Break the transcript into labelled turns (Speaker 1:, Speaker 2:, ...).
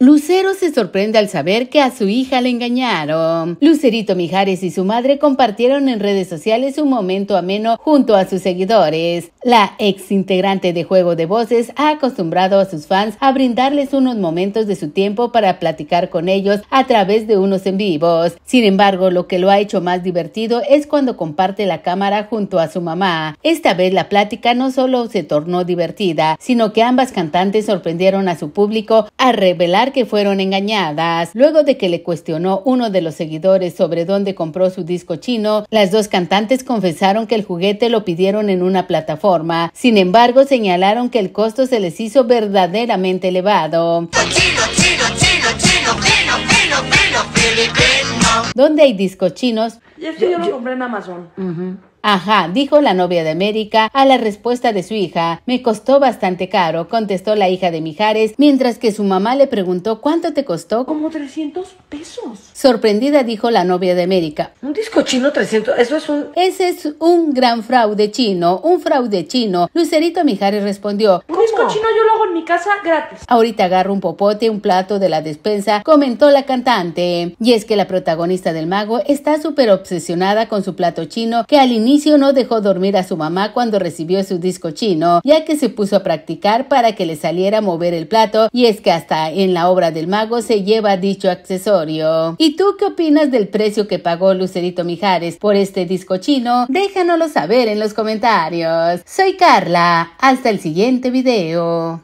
Speaker 1: Lucero se sorprende al saber que a su hija le engañaron. Lucerito Mijares y su madre compartieron en redes sociales un momento ameno junto a sus seguidores. La ex integrante de Juego de Voces ha acostumbrado a sus fans a brindarles unos momentos de su tiempo para platicar con ellos a través de unos en vivos. Sin embargo, lo que lo ha hecho más divertido es cuando comparte la cámara junto a su mamá. Esta vez la plática no solo se tornó divertida, sino que ambas cantantes sorprendieron a su público a revelar que fueron engañadas. Luego de que le cuestionó uno de los seguidores sobre dónde compró su disco chino, las dos cantantes confesaron que el juguete lo pidieron en una plataforma. Sin embargo, señalaron que el costo se les hizo verdaderamente elevado. ¿Dónde hay discos chinos? Yo, compré en Amazon. Ajá, dijo la novia de América a la respuesta de su hija. Me costó bastante caro, contestó la hija de Mijares, mientras que su mamá le preguntó cuánto te costó. Como 300 pesos. Sorprendida dijo la novia de América. Un disco chino 300, eso es un... Ese es un gran fraude chino, un fraude chino. Lucerito Mijares respondió. Un disco chino yo lo hago en mi casa gratis. Ahorita agarro un popote, un plato de la despensa, comentó la cantante. Y es que la protagonista del mago está súper obsesionada con su plato chino que al inicio o no dejó dormir a su mamá cuando recibió su disco chino, ya que se puso a practicar para que le saliera a mover el plato, y es que hasta en la obra del mago se lleva dicho accesorio. ¿Y tú qué opinas del precio que pagó Lucerito Mijares por este disco chino? Déjanoslo saber en los comentarios. Soy Carla, hasta el siguiente video.